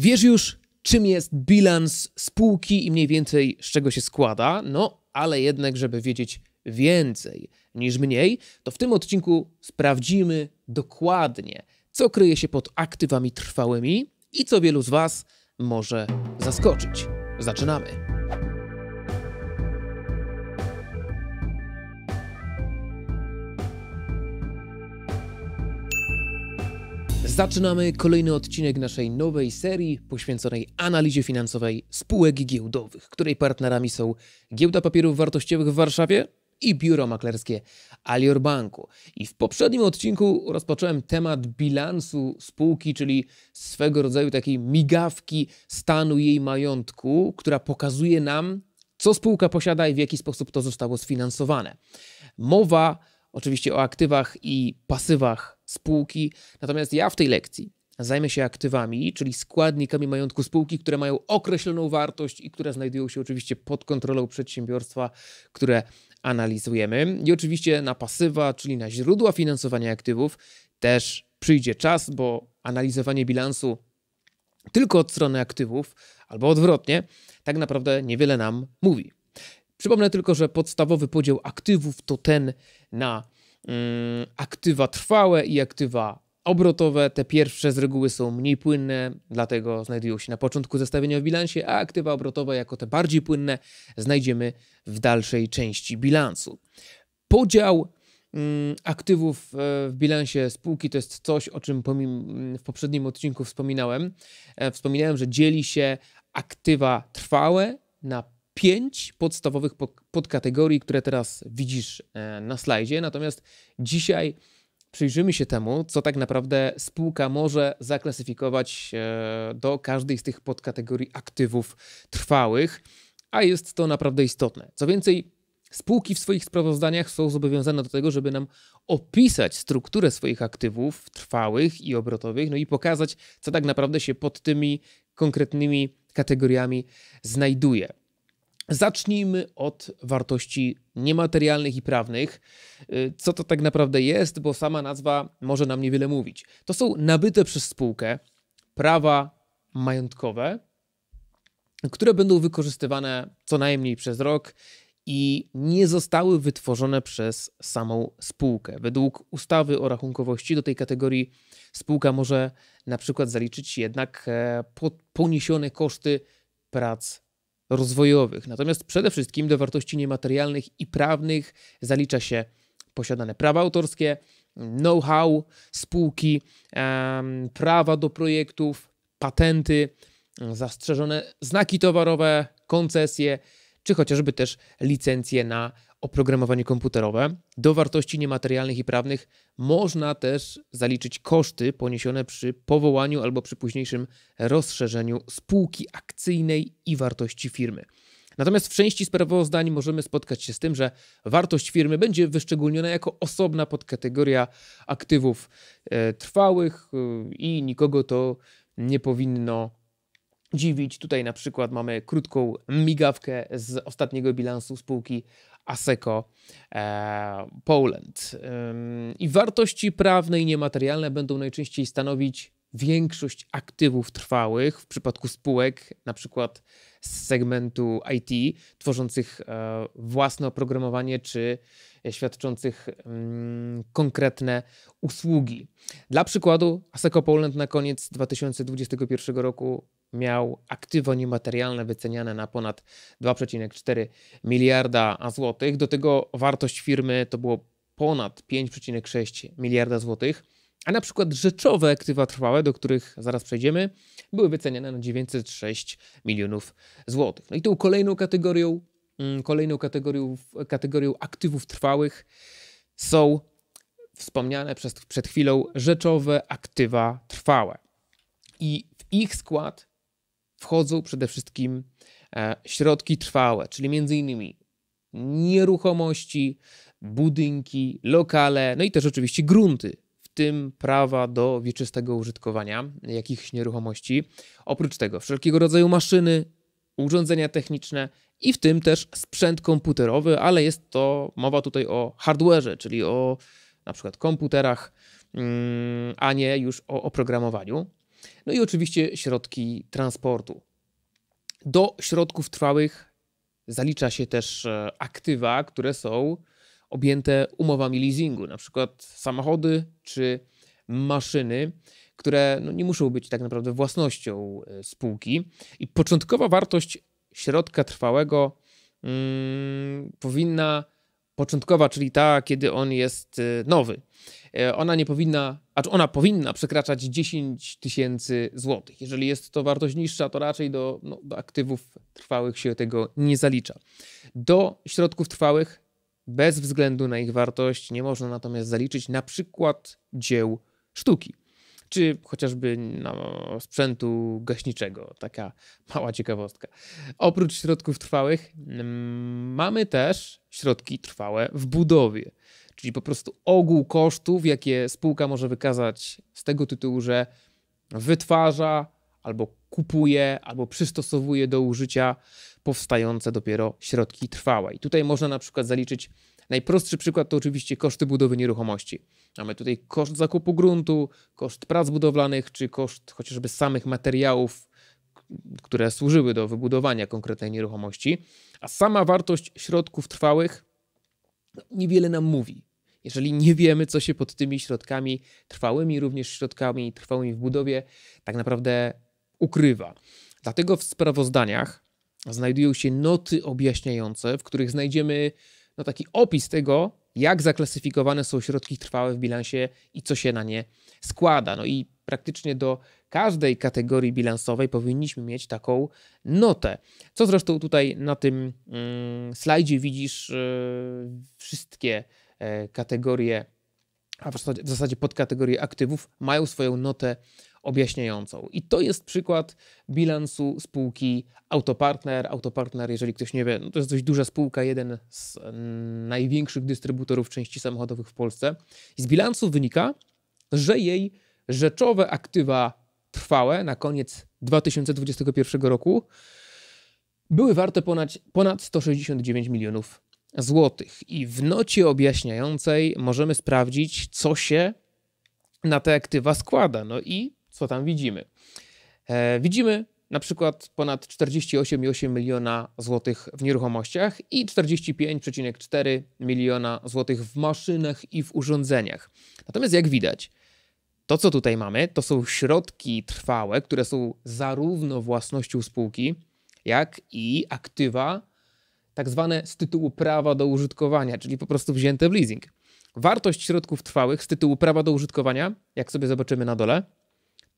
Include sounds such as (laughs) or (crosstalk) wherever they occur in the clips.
Wiesz już, czym jest bilans spółki i mniej więcej z czego się składa, no ale jednak, żeby wiedzieć więcej niż mniej, to w tym odcinku sprawdzimy dokładnie, co kryje się pod aktywami trwałymi i co wielu z Was może zaskoczyć. Zaczynamy! Zaczynamy kolejny odcinek naszej nowej serii poświęconej analizie finansowej spółek giełdowych, której partnerami są Giełda Papierów Wartościowych w Warszawie i biuro maklerskie Alior Banku. I w poprzednim odcinku rozpocząłem temat bilansu spółki, czyli swego rodzaju takiej migawki stanu jej majątku, która pokazuje nam, co spółka posiada i w jaki sposób to zostało sfinansowane. Mowa oczywiście o aktywach i pasywach spółki. Natomiast ja w tej lekcji zajmę się aktywami, czyli składnikami majątku spółki, które mają określoną wartość i które znajdują się oczywiście pod kontrolą przedsiębiorstwa, które analizujemy. I oczywiście na pasywa, czyli na źródła finansowania aktywów też przyjdzie czas, bo analizowanie bilansu tylko od strony aktywów albo odwrotnie tak naprawdę niewiele nam mówi. Przypomnę tylko, że podstawowy podział aktywów to ten na Mm, aktywa trwałe i aktywa obrotowe. Te pierwsze z reguły są mniej płynne, dlatego znajdują się na początku zestawienia w bilansie, a aktywa obrotowe, jako te bardziej płynne, znajdziemy w dalszej części bilansu. Podział mm, aktywów e, w bilansie spółki to jest coś, o czym mm, w poprzednim odcinku wspominałem. E, wspominałem, że dzieli się aktywa trwałe na pięć podstawowych podkategorii, które teraz widzisz e, na slajdzie. Natomiast dzisiaj przyjrzymy się temu, co tak naprawdę spółka może zaklasyfikować e, do każdej z tych podkategorii aktywów trwałych, a jest to naprawdę istotne. Co więcej, Spółki w swoich sprawozdaniach są zobowiązane do tego, żeby nam opisać strukturę swoich aktywów trwałych i obrotowych, no i pokazać, co tak naprawdę się pod tymi konkretnymi kategoriami znajduje. Zacznijmy od wartości niematerialnych i prawnych. Y, co to tak naprawdę jest, bo sama nazwa może nam niewiele mówić. To są nabyte przez spółkę prawa majątkowe, które będą wykorzystywane co najmniej przez rok i nie zostały wytworzone przez samą spółkę. Według ustawy o rachunkowości do tej kategorii spółka może na przykład zaliczyć jednak e, poniesione koszty prac rozwojowych. Natomiast przede wszystkim do wartości niematerialnych i prawnych zalicza się posiadane prawa autorskie, know-how spółki, prawa do projektów, patenty, zastrzeżone znaki towarowe, koncesje, czy chociażby też licencje na oprogramowanie komputerowe. Do wartości niematerialnych i prawnych można też zaliczyć koszty poniesione przy powołaniu albo przy późniejszym rozszerzeniu spółki akcyjnej i wartości firmy. Natomiast w części sprawozdań możemy spotkać się z tym, że wartość firmy będzie wyszczególniona jako osobna podkategoria aktywów e, trwałych e, i nikogo to nie powinno dziwić. Tutaj na przykład mamy krótką migawkę z ostatniego bilansu spółki ASECO e, Poland. I wartości prawne i niematerialne będą najczęściej stanowić większość aktywów trwałych w przypadku spółek, na przykład z segmentu IT, tworzących e, własne oprogramowanie czy świadczących konkretne usługi. Dla przykładu, Aseco Poland na koniec 2021 roku miał aktywo niematerialne wyceniane na ponad 2,4 miliarda złotych. Do tego wartość firmy to było ponad 5,6 miliarda złotych. A na przykład rzeczowe aktywa trwałe, do których zaraz przejdziemy, były wyceniane na 906 milionów złotych. No i tą kolejną kategorią, mm, kolejną kategorią, kategorią aktywów trwałych są wspomniane przez, przed chwilą rzeczowe aktywa trwałe. I w ich skład wchodzą przede wszystkim e, środki trwałe, czyli m.in. nieruchomości, budynki, lokale, no i też oczywiście grunty, w tym prawa do wieczystego użytkowania jakichś nieruchomości. Oprócz tego wszelkiego rodzaju maszyny, urządzenia techniczne i w tym też sprzęt komputerowy, ale jest to mowa tutaj o hardwareze, czyli o na przykład komputerach, mm, a nie już o oprogramowaniu. No i oczywiście środki transportu. Do środków trwałych zalicza się też e, aktywa, które są objęte umowami leasingu, na przykład samochody czy maszyny, które no, nie muszą być tak naprawdę własnością e, spółki. I początkowa wartość środka trwałego hmm, powinna, początkowa, czyli ta, kiedy on jest e, nowy, ona nie powinna acz ona powinna przekraczać 10 tysięcy złotych. Jeżeli jest to wartość niższa, to raczej do, no, do aktywów trwałych się tego nie zalicza. Do środków trwałych bez względu na ich wartość nie można natomiast zaliczyć na przykład dzieł sztuki czy chociażby no, sprzętu gaśniczego. Taka mała ciekawostka. Oprócz środków trwałych, mm, mamy też środki trwałe w budowie czyli po prostu ogół kosztów, jakie spółka może wykazać z tego tytułu, że wytwarza albo kupuje, albo przystosowuje do użycia powstające dopiero środki trwałe. I tutaj można na przykład zaliczyć najprostszy przykład to oczywiście koszty budowy nieruchomości. Mamy tutaj koszt zakupu gruntu, koszt prac budowlanych, czy koszt chociażby samych materiałów, które służyły do wybudowania konkretnej nieruchomości, a sama wartość środków trwałych niewiele nam mówi. Jeżeli nie wiemy, co się pod tymi środkami trwałymi, również środkami trwałymi w budowie, tak naprawdę ukrywa. Dlatego w sprawozdaniach znajdują się noty objaśniające, w których znajdziemy no, taki opis tego, jak zaklasyfikowane są środki trwałe w bilansie i co się na nie składa. No i praktycznie do każdej kategorii bilansowej powinniśmy mieć taką notę. Co zresztą tutaj na tym mm, slajdzie widzisz yy, wszystkie E, kategorie, a w zasadzie podkategorie aktywów, mają swoją notę objaśniającą. I to jest przykład bilansu spółki Autopartner. Autopartner, jeżeli ktoś nie wie, no to jest dość duża spółka, jeden z największych dystrybutorów części samochodowych w Polsce. I z bilansu wynika, że jej rzeczowe aktywa trwałe na koniec 2021 roku były warte ponad, ponad 169 milionów złotych. I w nocie objaśniającej możemy sprawdzić, co się na te aktywa składa. No i co tam widzimy? E, widzimy na przykład ponad 48,8 miliona złotych w nieruchomościach i 45,4 miliona złotych w maszynach i w urządzeniach. Natomiast jak widać, to co tutaj mamy, to są środki trwałe, które są zarówno własnością spółki, jak i aktywa tak zwane z tytułu prawa do użytkowania, czyli po prostu wzięte w leasing. Wartość środków trwałych z tytułu prawa do użytkowania, jak sobie zobaczymy na dole,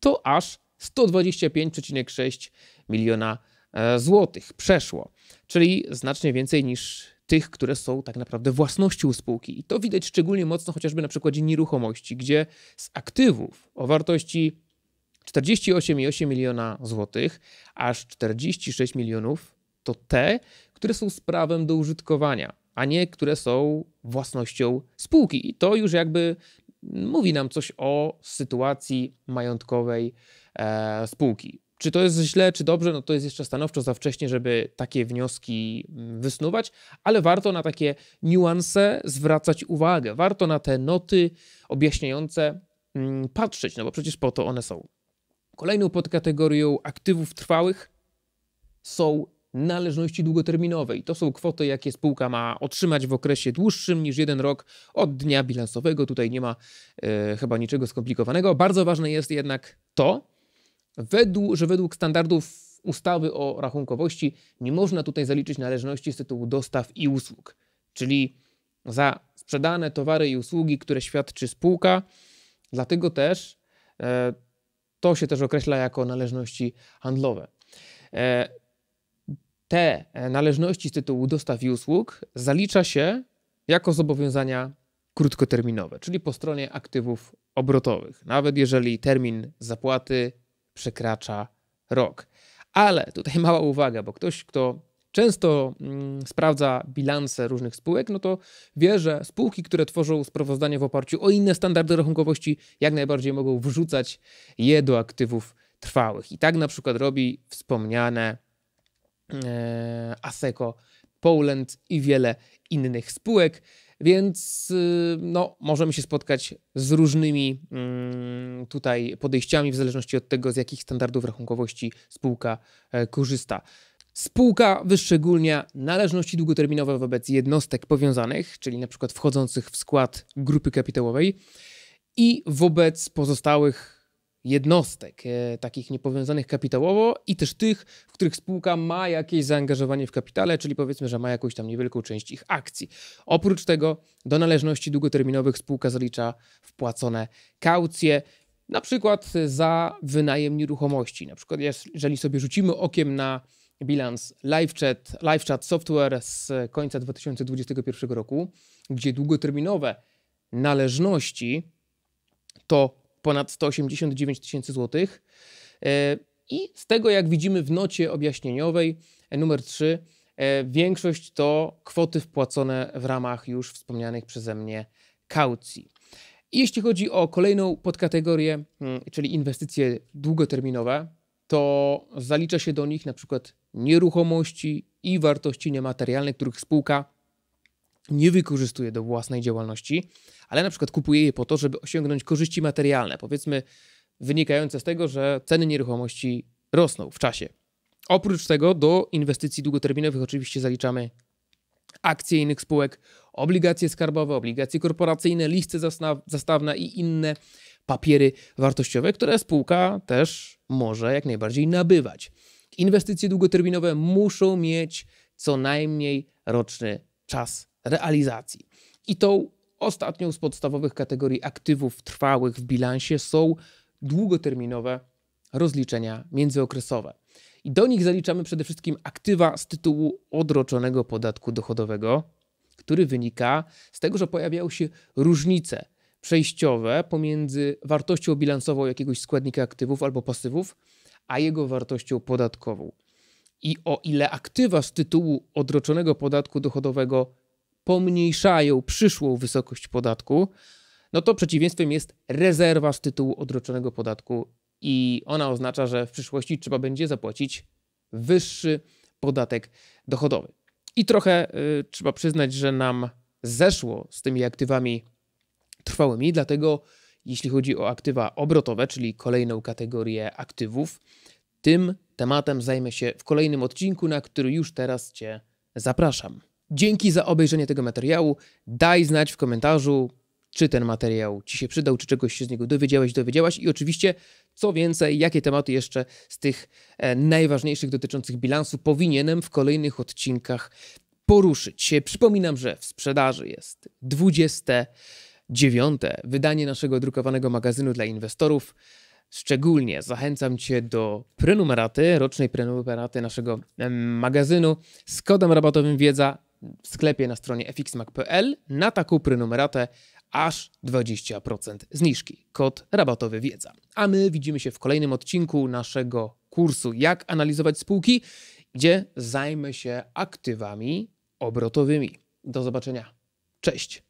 to aż 125,6 miliona e, złotych przeszło, czyli znacznie więcej niż tych, które są tak naprawdę własnością spółki. I to widać szczególnie mocno chociażby na przykładzie nieruchomości, gdzie z aktywów o wartości 48,8 miliona złotych, aż 46 milionów to te, które są z prawem do użytkowania, a nie które są własnością spółki. I to już jakby mówi nam coś o sytuacji majątkowej e, spółki. Czy to jest źle, czy dobrze, no to jest jeszcze stanowczo za wcześnie, żeby takie wnioski mm, wysnuwać, ale warto na takie niuanse zwracać uwagę, warto na te noty objaśniające mm, patrzeć, no bo przecież po to one są. Kolejną podkategorią aktywów trwałych są należności długoterminowej. To są kwoty, jakie spółka ma otrzymać w okresie dłuższym niż jeden rok od dnia bilansowego. Tutaj nie ma e, chyba niczego skomplikowanego. Bardzo ważne jest jednak to, według, że według standardów ustawy o rachunkowości nie można tutaj zaliczyć należności z tytułu dostaw i usług. Czyli za sprzedane towary i usługi, które świadczy spółka, dlatego też e, to się też określa jako należności handlowe. E, te e, należności z tytułu dostaw i usług zalicza się jako zobowiązania krótkoterminowe, czyli po stronie aktywów obrotowych, nawet jeżeli termin zapłaty przekracza rok. Ale tutaj (laughs) mała uwaga, bo ktoś, kto często mm, sprawdza bilanse różnych spółek, no to wie, że spółki, które tworzą sprawozdanie w oparciu o inne standardy rachunkowości, jak najbardziej mogą wrzucać je do aktywów trwałych. I tak na przykład robi wspomniane E, ASECO, Poland i wiele innych spółek. Więc y, no, możemy się spotkać z różnymi mm, tutaj podejściami, w zależności od tego, z jakich standardów rachunkowości spółka e, korzysta. Spółka wyszczególnia należności długoterminowe wobec jednostek powiązanych, czyli np. wchodzących w skład grupy kapitałowej i wobec pozostałych jednostek, e, takich niepowiązanych kapitałowo i też tych, w których spółka ma jakieś zaangażowanie w kapitale, czyli powiedzmy, że ma jakąś tam niewielką część ich akcji. Oprócz tego do należności długoterminowych spółka zalicza wpłacone kaucje, na przykład za wynajem nieruchomości. Na przykład jeżeli sobie rzucimy okiem na bilans LiveChat, LiveChat Software z końca 2021 roku, gdzie długoterminowe należności to ponad 189 tysięcy złotych. E, I z tego, jak widzimy w nocie objaśnieniowej e, numer 3, e, większość to kwoty wpłacone w ramach już wspomnianych przeze mnie kaucji. Jeśli chodzi o kolejną podkategorię, mm, czyli inwestycje długoterminowe, to zalicza się do nich na przykład nieruchomości i wartości niematerialne, których spółka nie wykorzystuje do własnej działalności, ale na przykład kupuje je po to, żeby osiągnąć korzyści materialne, powiedzmy wynikające z tego, że ceny nieruchomości rosną w czasie. Oprócz tego do inwestycji długoterminowych oczywiście zaliczamy akcje innych spółek, obligacje skarbowe, obligacje korporacyjne, listy zastawne i inne papiery wartościowe, które spółka też może jak najbardziej nabywać. Inwestycje długoterminowe muszą mieć co najmniej roczny czas realizacji. I tą ostatnią z podstawowych kategorii aktywów trwałych w bilansie są długoterminowe rozliczenia międzyokresowe. I do nich zaliczamy przede wszystkim aktywa z tytułu odroczonego podatku dochodowego, który wynika z tego, że pojawiają się różnice przejściowe pomiędzy wartością bilansową jakiegoś składnika aktywów albo pasywów, a jego wartością podatkową. I o ile aktywa z tytułu odroczonego podatku dochodowego pomniejszają przyszłą wysokość podatku, no to przeciwieństwem jest rezerwa z tytułu odroczonego podatku i ona oznacza, że w przyszłości trzeba będzie zapłacić wyższy podatek dochodowy. I trochę y, trzeba przyznać, że nam zeszło z tymi aktywami trwałymi, dlatego jeśli chodzi o aktywa obrotowe, czyli kolejną kategorię aktywów, tym tematem zajmę się w kolejnym odcinku, na który już teraz Cię zapraszam. Dzięki za obejrzenie tego materiału. Daj znać w komentarzu, czy ten materiał Ci się przydał, czy czegoś się z niego dowiedziałeś, dowiedziałaś i oczywiście, co więcej, jakie tematy jeszcze z tych e, najważniejszych dotyczących bilansu powinienem w kolejnych odcinkach poruszyć. Przypominam, że w sprzedaży jest 29. wydanie naszego drukowanego magazynu dla inwestorów. Szczególnie zachęcam Cię do prenumeraty, rocznej prenumeraty naszego magazynu z kodem rabatowym Wiedza w sklepie na stronie fxmac.pl na taką prenumeratę aż 20% zniżki. Kod rabatowy wiedza. A my widzimy się w kolejnym odcinku naszego kursu Jak analizować spółki, gdzie zajmę się aktywami obrotowymi. Do zobaczenia. Cześć.